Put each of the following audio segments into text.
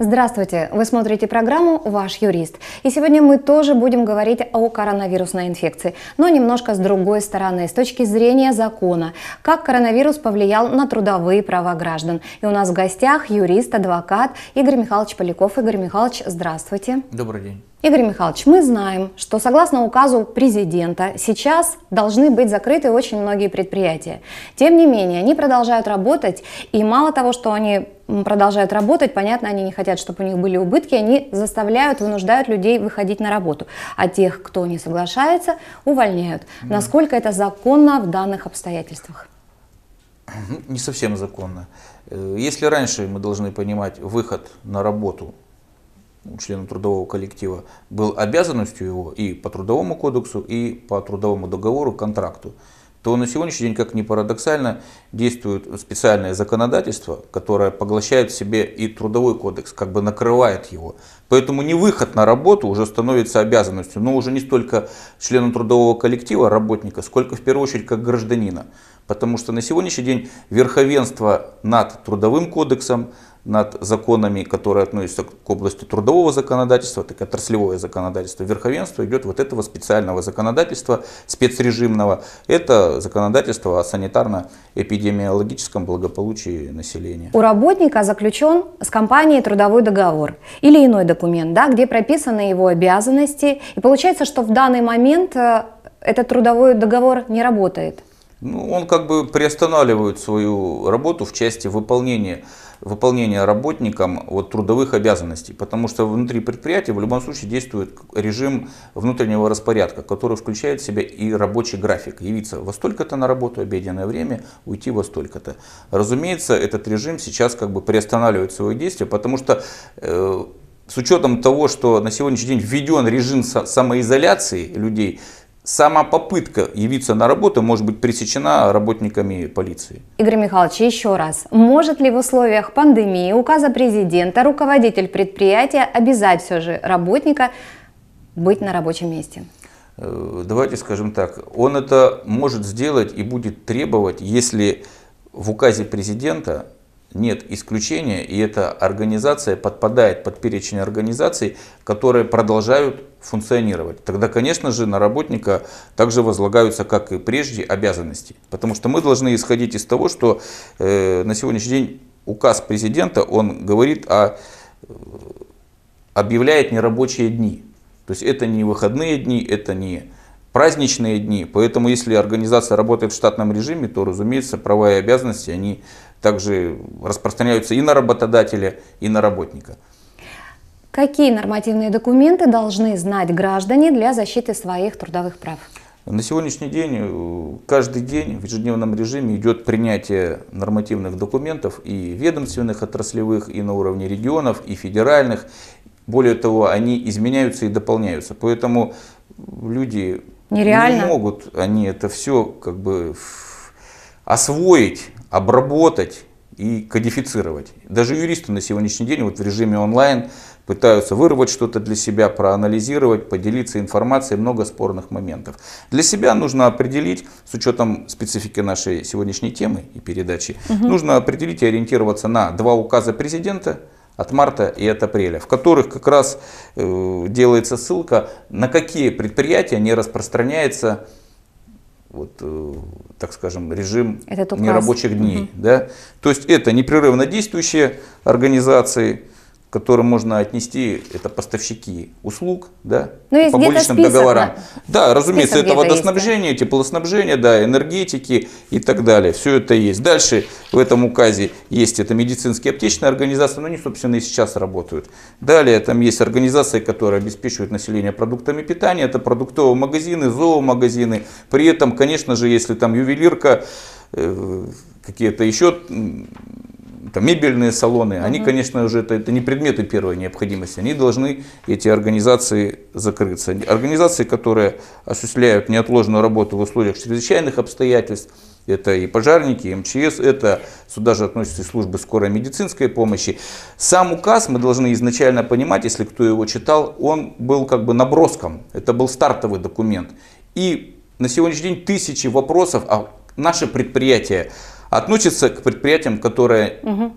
Здравствуйте! Вы смотрите программу «Ваш юрист». И сегодня мы тоже будем говорить о коронавирусной инфекции, но немножко с другой стороны, с точки зрения закона. Как коронавирус повлиял на трудовые права граждан. И у нас в гостях юрист, адвокат Игорь Михайлович Поляков. Игорь Михайлович, здравствуйте! Добрый день! Игорь Михайлович, мы знаем, что согласно указу президента сейчас должны быть закрыты очень многие предприятия. Тем не менее, они продолжают работать, и мало того, что они продолжают работать, понятно, они не хотят, чтобы у них были убытки, они заставляют, вынуждают людей выходить на работу, а тех, кто не соглашается, увольняют. Да. Насколько это законно в данных обстоятельствах? Ну, не совсем законно. Э, если раньше мы должны понимать выход на работу члена трудового коллектива был обязанностью его и по трудовому кодексу, и по трудовому договору, контракту, то на сегодняшний день, как ни парадоксально, действует специальное законодательство, которое поглощает в себе и трудовой кодекс, как бы накрывает его. Поэтому не выход на работу уже становится обязанностью, но уже не столько членом трудового коллектива работника, сколько в первую очередь как гражданина. Потому что на сегодняшний день верховенство над трудовым кодексом, над законами, которые относятся к области трудового законодательства, так и отраслевое законодательство. Верховенство идет вот этого специального законодательства, спецрежимного. Это законодательство о санитарно-эпидемиологическом благополучии населения. У работника заключен с компанией трудовой договор или иной документ, да, где прописаны его обязанности. И получается, что в данный момент э, этот трудовой договор не работает. Ну, он как бы приостанавливает свою работу в части выполнения, выполнения работникам вот, трудовых обязанностей, потому что внутри предприятия в любом случае действует режим внутреннего распорядка, который включает в себя и рабочий график. Явиться во столько-то на работу, обеденное время, уйти во столько-то. Разумеется, этот режим сейчас как бы приостанавливает свое действие, потому что э, с учетом того, что на сегодняшний день введен режим самоизоляции людей, сама попытка явиться на работу может быть пресечена работниками полиции. Игорь Михайлович, еще раз. Может ли в условиях пандемии указа президента руководитель предприятия обязать все же работника быть на рабочем месте? Э, давайте скажем так. Он это может сделать и будет требовать, если в указе президента нет исключения, и эта организация подпадает под перечень организаций, которые продолжают функционировать. Тогда, конечно же, на работника также возлагаются, как и прежде, обязанности. Потому что мы должны исходить из того, что э, на сегодняшний день указ президента, он говорит о объявляет нерабочие дни. То есть это не выходные дни, это не праздничные дни. Поэтому если организация работает в штатном режиме, то, разумеется, права и обязанности, они также распространяются и на работодателя, и на работника. Какие нормативные документы должны знать граждане для защиты своих трудовых прав? На сегодняшний день, э, каждый день в ежедневном режиме идет принятие нормативных документов и ведомственных, отраслевых, и на уровне регионов, и федеральных. Более того, они изменяются и дополняются. Поэтому люди Нереально. не могут они это все как бы освоить обработать и кодифицировать. Даже юристы на сегодняшний день вот в режиме онлайн пытаются вырвать что-то для себя, проанализировать, поделиться информацией, много спорных моментов. Для себя нужно определить, с учетом специфики нашей сегодняшней темы и передачи, угу. нужно определить и ориентироваться на два указа президента от марта и от апреля, в которых как раз э, делается ссылка, на какие предприятия не распространяется вот, э, так скажем, режим нерабочих дней. Угу. Да? То есть это непрерывно действующие организации, которым можно отнести, это поставщики услуг, да, ну, по публичным договорам. Да, разумеется, это водоснабжение, есть, да. теплоснабжение, да, энергетики и так далее. Все это есть. Дальше в этом указе есть это медицинские аптечные организации, но они, собственно, и сейчас работают. Далее там есть организации, которые обеспечивают население продуктами питания, это продуктовые магазины, зоомагазины. При этом, конечно же, если там ювелирка, э, какие-то еще там, мебельные салоны, угу. они, конечно же, это, это не предметы первой необходимости, они должны, эти организации, закрыться. Организации, которые осуществляют неотложную работу в условиях чрезвычайных обстоятельств, это и пожарники, и МЧС, это сюда же относятся и службы скорой медицинской помощи. Сам указ, мы должны изначально понимать, если кто его читал, он был как бы наброском, это был стартовый документ. И на сегодняшний день тысячи вопросов, а наши предприятия, относится к предприятиям, которые угу.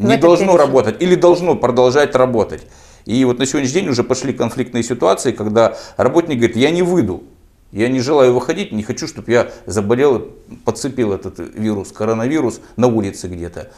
не должно работать или должно продолжать работать. И вот на сегодняшний день уже пошли конфликтные ситуации, когда работник говорит, я не выйду, я не желаю выходить, не хочу, чтобы я заболел, подцепил этот вирус, коронавирус на улице где-то.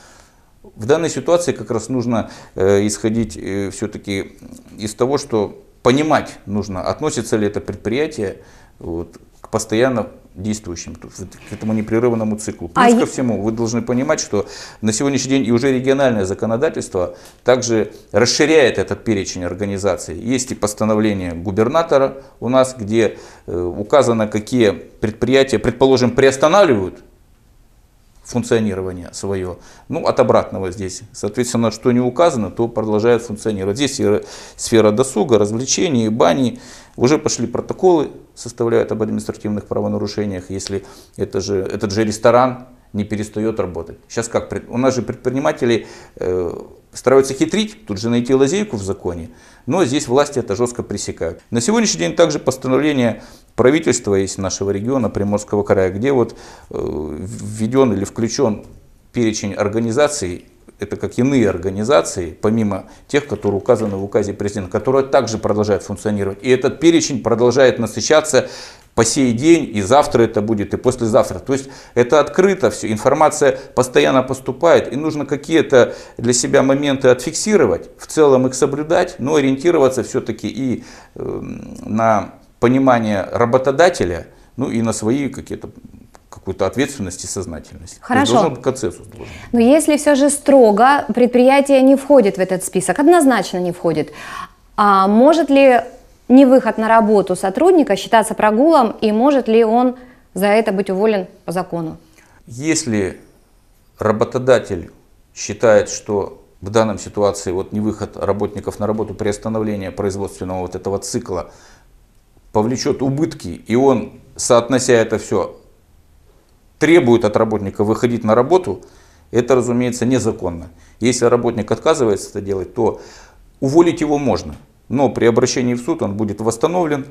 В данной ситуации как раз нужно э, исходить э, все-таки из того, что понимать нужно, относится ли это предприятие вот, к постоянно действующим, к этому непрерывному циклу. Плюс а ко всему, вы должны понимать, что на сегодняшний день и уже региональное законодательство также расширяет этот перечень организаций. Есть и постановление губернатора у нас, где э, указано, какие предприятия, предположим, приостанавливают функционирование свое. Ну, от обратного здесь, соответственно, что не указано, то продолжает функционировать. Здесь сфера досуга, развлечений, бани. Уже пошли протоколы, составляют об административных правонарушениях, если это же, этот же ресторан не перестает работать. Сейчас как? У нас же предприниматели э, стараются хитрить, тут же найти лазейку в законе, но здесь власти это жестко пресекают. На сегодняшний день также постановление правительства есть нашего региона Приморского края, где вот э, введен или включен перечень организаций, это как иные организации, помимо тех, которые указаны в указе президента, которые также продолжают функционировать. И этот перечень продолжает насыщаться по сей день, и завтра это будет, и послезавтра. То есть это открыто все, информация постоянно поступает, и нужно какие-то для себя моменты отфиксировать, в целом их соблюдать, но ориентироваться все-таки и эм, на понимание работодателя, ну и на свои какие-то какую-то ответственность и сознательность. Хорошо. Должен быть консенсус. Должен. Но если все же строго, предприятие не входит в этот список, однозначно не входит, а может ли невыход на работу сотрудника считаться прогулом и может ли он за это быть уволен по закону? Если работодатель считает, что в данном ситуации вот невыход работников на работу, при остановлении производственного вот этого цикла повлечет убытки, и он, соотнося это все, требует от работника выходить на работу, это, разумеется, незаконно. Если работник отказывается это делать, то уволить его можно но при обращении в суд он будет восстановлен,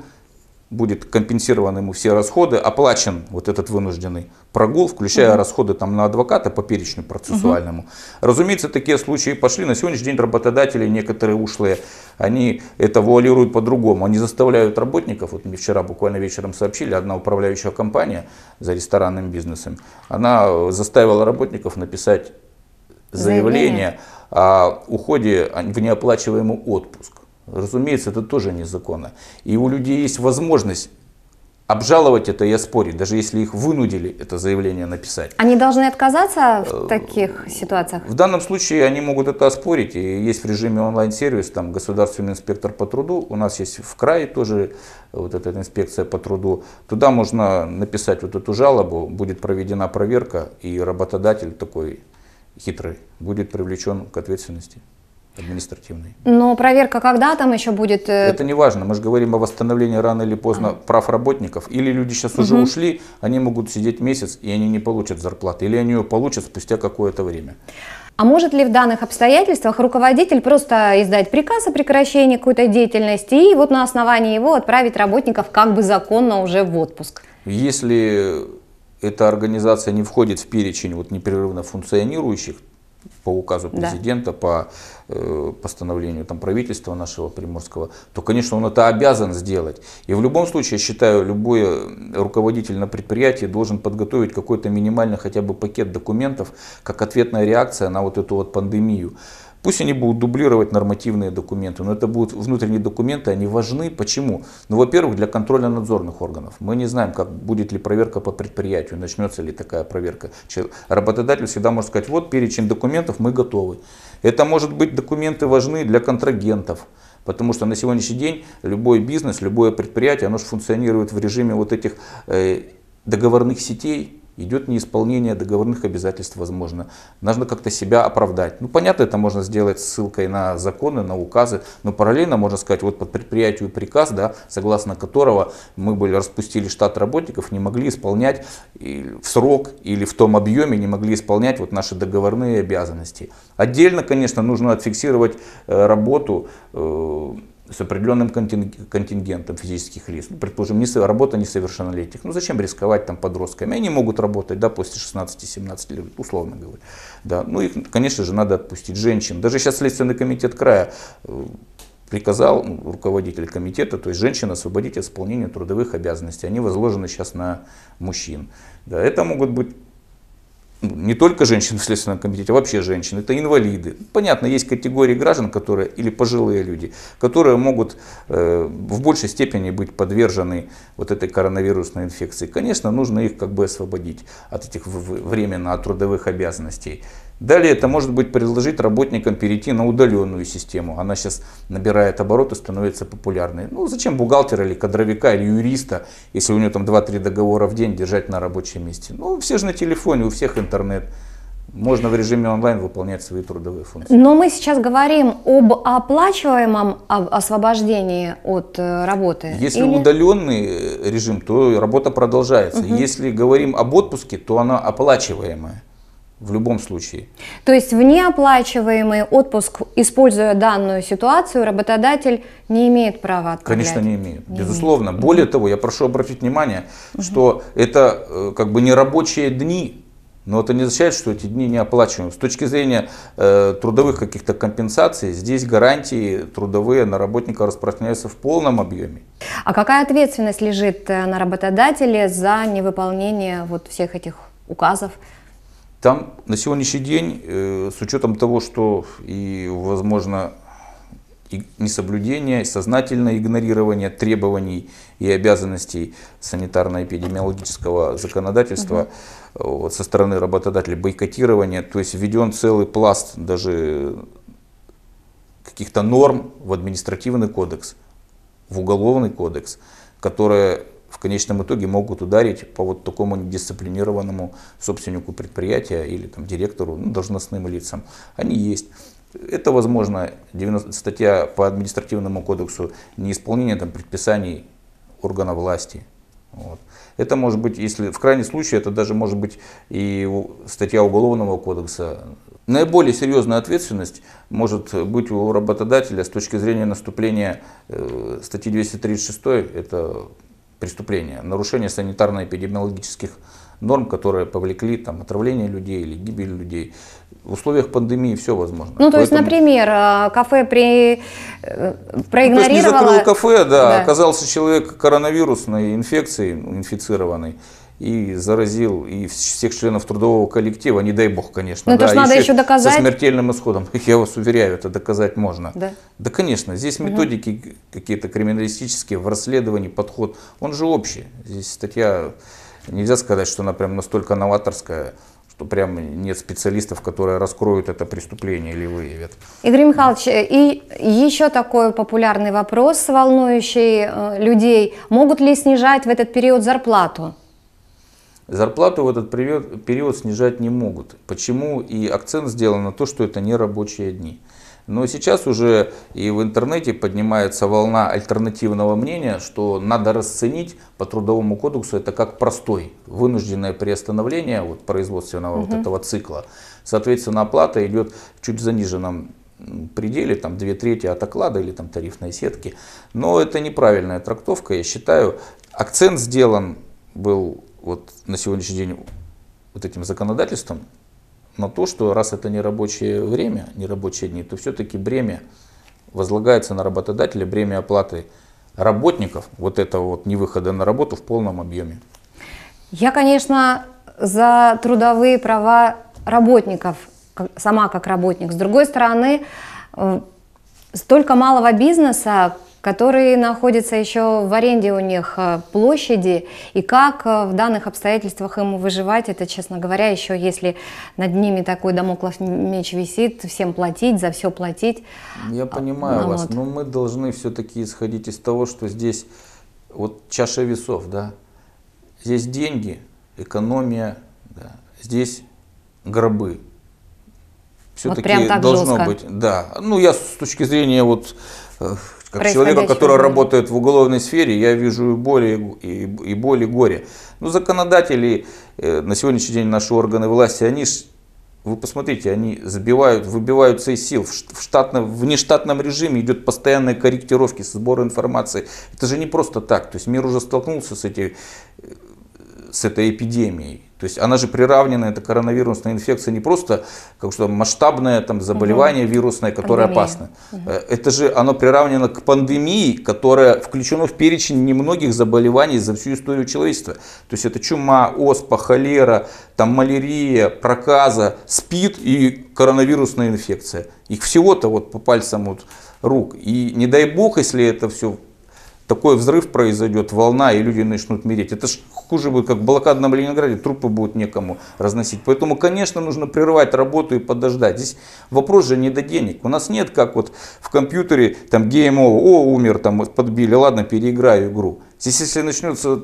будет компенсированы ему все расходы, оплачен вот этот вынужденный прогул, включая угу. расходы там на адвоката по перечню процессуальному. Угу. Разумеется, такие случаи пошли. На сегодняшний день работодатели, некоторые ушлые, они это вуалируют по-другому. Они заставляют работников, вот мне вчера буквально вечером сообщили, одна управляющая компания за ресторанным бизнесом, она заставила работников написать заявление, заявление. о уходе в неоплачиваемый отпуск. Разумеется, это тоже незаконно. И у людей есть возможность обжаловать это и оспорить, даже если их вынудили это заявление написать. Они должны отказаться в э, таких ситуациях? В данном случае они могут это оспорить. И есть в режиме онлайн-сервис, там государственный инспектор по труду, у нас есть в крае тоже э, вот эта инспекция по труду. Туда можно написать вот эту жалобу, будет проведена проверка, и работодатель такой хитрый будет привлечен к ответственности административный. Но проверка когда там еще будет? Э, Это не важно. Мы же говорим о восстановлении рано или поздно а. прав работников. Или люди сейчас угу. уже ушли, они могут сидеть месяц, и они не получат зарплаты. Или они ее получат спустя какое-то время. А может ли в данных обстоятельствах руководитель просто издать приказ о прекращении какой-то деятельности и вот на основании его отправить работников как бы законно уже в отпуск? Если эта организация не входит в перечень вот непрерывно функционирующих, по указу президента, да. по э, постановлению там, правительства нашего приморского, то, конечно, он это обязан сделать. И в любом случае, я считаю, любой э, руководитель на предприятии должен подготовить какой-то минимальный хотя бы пакет документов, как ответная реакция на вот эту вот пандемию. Пусть они будут дублировать нормативные документы, но это будут внутренние документы, они важны. Почему? Ну, во-первых, для контрольно-надзорных органов. Мы не знаем, как будет ли проверка по предприятию, начнется ли такая проверка. Работодатель всегда может сказать, вот перечень документов, мы готовы. Это может быть документы важны для контрагентов. Потому что на сегодняшний день любой бизнес, любое предприятие, оно же функционирует в режиме вот этих э, договорных сетей, идет неисполнение договорных обязательств, возможно. Нужно как-то себя оправдать. Ну, понятно, это можно сделать ссылкой на законы, на указы, но параллельно можно сказать, вот под предприятию приказ, да, согласно которого мы были, распустили штат работников, не могли исполнять в срок или в том объеме, не могли исполнять вот наши договорные обязанности. Отдельно, конечно, нужно отфиксировать э, работу э, с определенным контингентом физических лиц, ну, предположим, не, работа несовершеннолетних, ну зачем рисковать там подростками, они могут работать, да, после 16-17 лет, условно говоря, да, ну их, конечно же, надо отпустить женщин, даже сейчас Следственный комитет края э, приказал ну, руководитель комитета, то есть женщин освободить от исполнения трудовых обязанностей, они возложены сейчас на мужчин, да, это могут быть не только женщин в Следственном комитете, а вообще женщин, это инвалиды. Понятно, есть категории граждан, которые, или пожилые люди, которые могут э, в большей степени быть подвержены вот этой коронавирусной инфекции. Конечно, нужно их как бы освободить от этих временно, от трудовых обязанностей. Далее это может быть предложить работникам перейти на удаленную систему. Она сейчас набирает обороты, становится популярной. Ну зачем бухгалтера или кадровика или юриста, если у него там 2-3 договора в день держать на рабочем месте? Ну все же на телефоне, у всех интернет можно в режиме онлайн выполнять свои трудовые функции. Но мы сейчас говорим об оплачиваемом освобождении от э, работы. Если или... удаленный э, режим, то работа продолжается. Угу. Если говорим об отпуске, то она оплачиваемая в любом случае. То есть в неоплачиваемый отпуск, используя данную ситуацию, работодатель не имеет права отправлять? Конечно, не имеет, не безусловно. Имеет. Более того, я прошу обратить внимание, угу. что это э, как бы не рабочие дни, но это не означает, что эти дни не оплачиваемы. С точки зрения э, трудовых каких-то компенсаций, здесь гарантии трудовые на работника распространяются в полном объеме. А какая ответственность лежит э, на работодателе за невыполнение вот всех этих указов? Там на сегодняшний день, э, с учетом того, что и возможно и несоблюдение, и сознательное игнорирование требований и обязанностей санитарно-эпидемиологического законодательства угу. вот, со стороны работодателя, бойкотирование, то есть введен целый пласт даже каких-то норм в административный кодекс, в уголовный кодекс, которые в конечном итоге могут ударить по вот такому недисциплинированному собственнику предприятия или там, директору, ну, должностным лицам. Они есть. Это возможно 90, статья по административному кодексу неисполнение там, предписаний органа власти. Вот. Это может быть, если в крайнем случае, это даже может быть и статья Уголовного кодекса. Наиболее серьезная ответственность может быть у работодателя с точки зрения наступления э, статьи 236, это преступления, нарушение санитарно-эпидемиологических норм, которые повлекли там, отравление людей или гибель людей. В условиях пандемии все возможно. Ну, то Поэтому... есть, например, а, кафе при... Э, проигнорировало... Ну, то есть не закрыл кафе, да, да, оказался человек коронавирусной инфекцией, ну, инфицированный, и заразил и всех членов трудового коллектива, не дай бог, конечно. Но ну, да, это же надо еще доказать. Со смертельным исходом, я вас уверяю, это доказать можно. Да, да конечно, здесь угу. методики какие-то криминалистические, в расследовании подход, он же общий. Здесь статья, нельзя сказать, что она прям настолько новаторская, что прям нет специалистов, которые раскроют это преступление или выявят. Игорь Михайлович, и еще такой популярный вопрос, волнующий э, людей. Могут ли снижать в этот период зарплату? Зарплату в этот период снижать не могут. Почему и акцент сделан на то, что это не рабочие дни. Но сейчас уже и в интернете поднимается волна альтернативного мнения, что надо расценить по трудовому кодексу это как простой, вынужденное приостановление вот, производственного угу. вот этого цикла. Соответственно, оплата идет в чуть заниженном пределе, там две трети от оклада или там тарифной сетки. Но это неправильная трактовка, я считаю. Акцент сделан был вот на сегодняшний день вот этим законодательством на то, что раз это не рабочее время, не рабочие дни, то все-таки бремя возлагается на работодателя, бремя оплаты работников вот этого вот невыхода на работу в полном объеме. Я, конечно, за трудовые права работников, сама как работник. С другой стороны, э, столько малого бизнеса, которые находятся еще в аренде у них э, площади, и как э, в данных обстоятельствах ему выживать, это, честно говоря, еще если над ними такой домоклов меч висит, всем платить, за все платить. Я а, понимаю ну, вас, вот. но мы должны все-таки исходить из того, что здесь вот чаша весов, да, здесь деньги, экономия, да, здесь гробы, все-таки вот должно жестко. быть. Да. Ну, я с точки зрения вот э, как человека, который работает в уголовной сфере, я вижу и боли, и, и боли, и горе. Ну, законодатели, э, на сегодняшний день наши органы власти, они ж, вы посмотрите, они сбивают, выбиваются из сил. В, штатном, в нештатном режиме идет постоянные корректировки, сбор информации. Это же не просто так. То есть мир уже столкнулся с этим с этой эпидемией. То есть она же приравнена, эта коронавирусная инфекция, не просто как что масштабное там, заболевание угу. вирусное, которое Пандемия. опасно. Угу. Это же оно приравнено к пандемии, которая включена в перечень немногих заболеваний за всю историю человечества. То есть это чума, оспа, холера, там, малярия, проказа, спид и коронавирусная инфекция. Их всего-то вот по пальцам вот рук. И не дай бог, если это все такой взрыв произойдет, волна, и люди начнут мереть. Это ж хуже будет, как в блокадном Ленинграде, трупы будут некому разносить. Поэтому, конечно, нужно прерывать работу и подождать. Здесь вопрос же не до денег. У нас нет, как вот в компьютере, там, GMO, о, умер, там, подбили, ладно, переиграю игру. Здесь, если начнется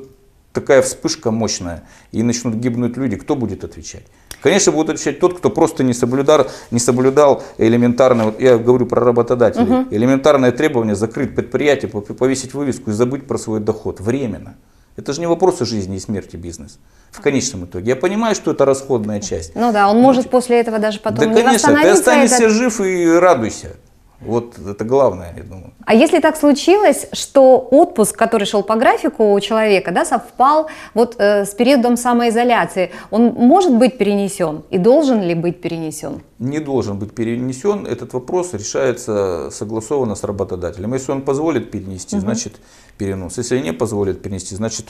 такая вспышка мощная, и начнут гибнуть люди, кто будет отвечать? Конечно, будет отвечать тот, кто просто не соблюдал, не соблюдал элементарное, вот я говорю про работодателей, угу. элементарное требование закрыть предприятие, повесить вывеску и забыть про свой доход временно. Это же не вопрос о жизни и смерти бизнес в конечном итоге. Я понимаю, что это расходная часть. Ну да, он может Но, ну, после этого даже потом да, не конечно, ты останешься этот... жив и радуйся. Вот это главное, я думаю. А если так случилось, что отпуск, который шел по графику у человека, да, совпал вот э, с периодом самоизоляции, он может быть перенесен и должен ли быть перенесен? Не должен быть перенесен. Этот вопрос решается согласованно с работодателем. Если он позволит перенести, угу. значит перенос. Если не позволит перенести, значит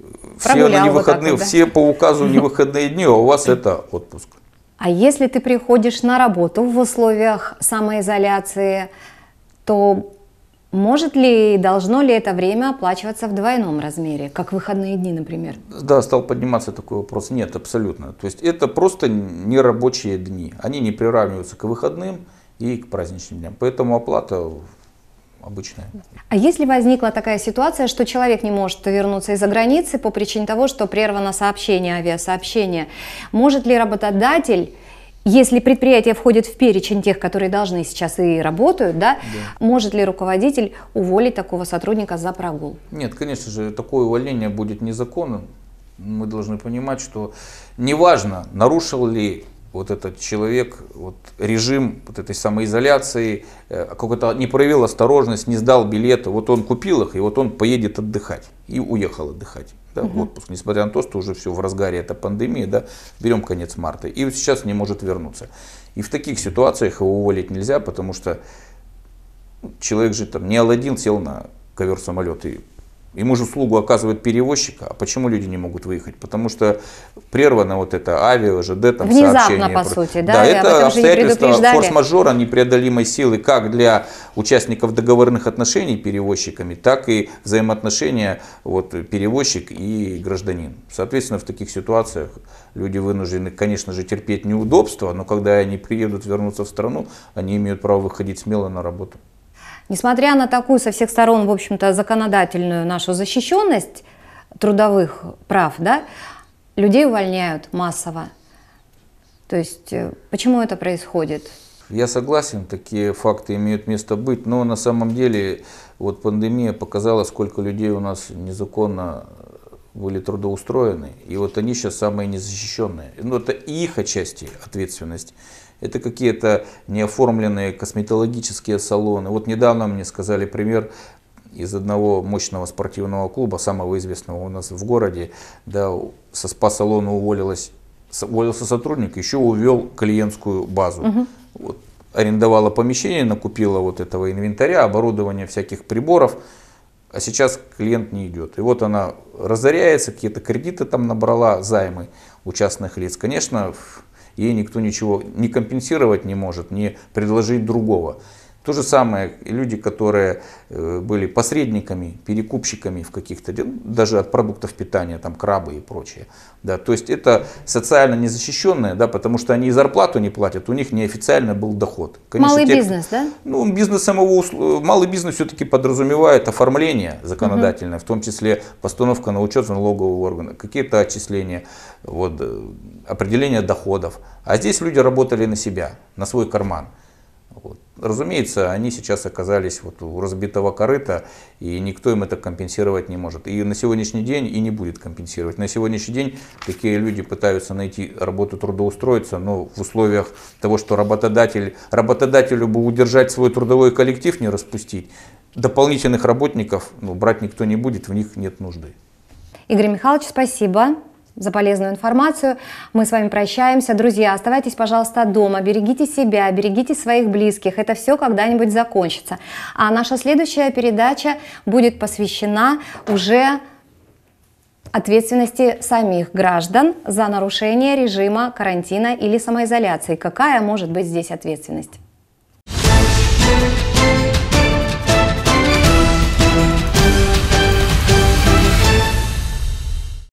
э, все Прогулял на невыходные, вот все по указу невыходные дни, а у вас это отпуск. А если ты приходишь на работу в условиях самоизоляции, то может ли и должно ли это время оплачиваться в двойном размере, как выходные дни, например? Да, стал подниматься такой вопрос. Нет, абсолютно. То есть это просто нерабочие дни. Они не приравниваются к выходным и к праздничным дням. Поэтому оплата обычная. А если возникла такая ситуация, что человек не может вернуться из-за границы по причине того, что прервано сообщение, авиасообщение, может ли работодатель если предприятие входит в перечень тех, которые должны сейчас и работают, да, да. может ли руководитель уволить такого сотрудника за прогул? Нет, конечно же, такое увольнение будет незаконным. Мы должны понимать, что неважно, нарушил ли вот этот человек, вот режим вот этой самоизоляции, э, какой-то не проявил осторожность, не сдал билеты, вот он купил их, и вот он поедет отдыхать. И уехал отдыхать да, угу. в отпуск, несмотря на то, что уже все в разгаре, это пандемия, да, берем конец марта, и вот сейчас не может вернуться. И в таких ситуациях его уволить нельзя, потому что ну, человек же там не Алладин сел на ковер самолет и Ему же услугу оказывает перевозчик. А почему люди не могут выехать? Потому что прервано вот это авиа, ЖД, там Внезапно, сообщение. по сути, да? Да, это обстоятельство форс-мажора непреодолимой силы как для участников договорных отношений перевозчиками, так и взаимоотношения вот, перевозчик и гражданин. Соответственно, в таких ситуациях люди вынуждены, конечно же, терпеть неудобства, но когда они приедут вернуться в страну, они имеют право выходить смело на работу. Несмотря на такую со всех сторон, в общем-то, законодательную нашу защищенность трудовых прав, да, людей увольняют массово. То есть э, почему это происходит? Я согласен, такие факты имеют место быть, но на самом деле вот пандемия показала, сколько людей у нас незаконно были трудоустроены. И вот они сейчас самые незащищенные. ну это и их отчасти ответственность. Это какие-то неоформленные косметологические салоны. Вот недавно мне сказали пример из одного мощного спортивного клуба, самого известного у нас в городе, да, со спа-салона уволилась, уволился сотрудник, еще увел клиентскую базу. Угу. Вот, арендовала помещение, накупила вот этого инвентаря, оборудования, всяких приборов а сейчас клиент не идет. И вот она разоряется, какие-то кредиты там набрала, займы у частных лиц. Конечно, ей никто ничего не компенсировать не может, не предложить другого. То же самое люди, которые э, были посредниками, перекупщиками в каких-то, даже от продуктов питания, там крабы и прочее. Да, то есть это социально незащищенные, да, потому что они и зарплату не платят, у них неофициально был доход. Конечно, малый те, бизнес, да? Ну, бизнес самого, малый бизнес все-таки подразумевает оформление законодательное, угу. в том числе постановка на учет в налогового органа, какие-то отчисления, вот, э, определение доходов. А здесь люди работали на себя, на свой карман. Разумеется, они сейчас оказались вот у разбитого корыта, и никто им это компенсировать не может. И на сегодняшний день и не будет компенсировать. На сегодняшний день такие люди пытаются найти работу, трудоустроиться, но в условиях того, что работодатель, работодателю бы удержать свой трудовой коллектив, не распустить, дополнительных работников ну, брать никто не будет, в них нет нужды. Игорь Михайлович, спасибо за полезную информацию. Мы с вами прощаемся. Друзья, оставайтесь, пожалуйста, дома, берегите себя, берегите своих близких. Это все когда-нибудь закончится. А наша следующая передача будет посвящена уже ответственности самих граждан за нарушение режима карантина или самоизоляции. Какая может быть здесь ответственность?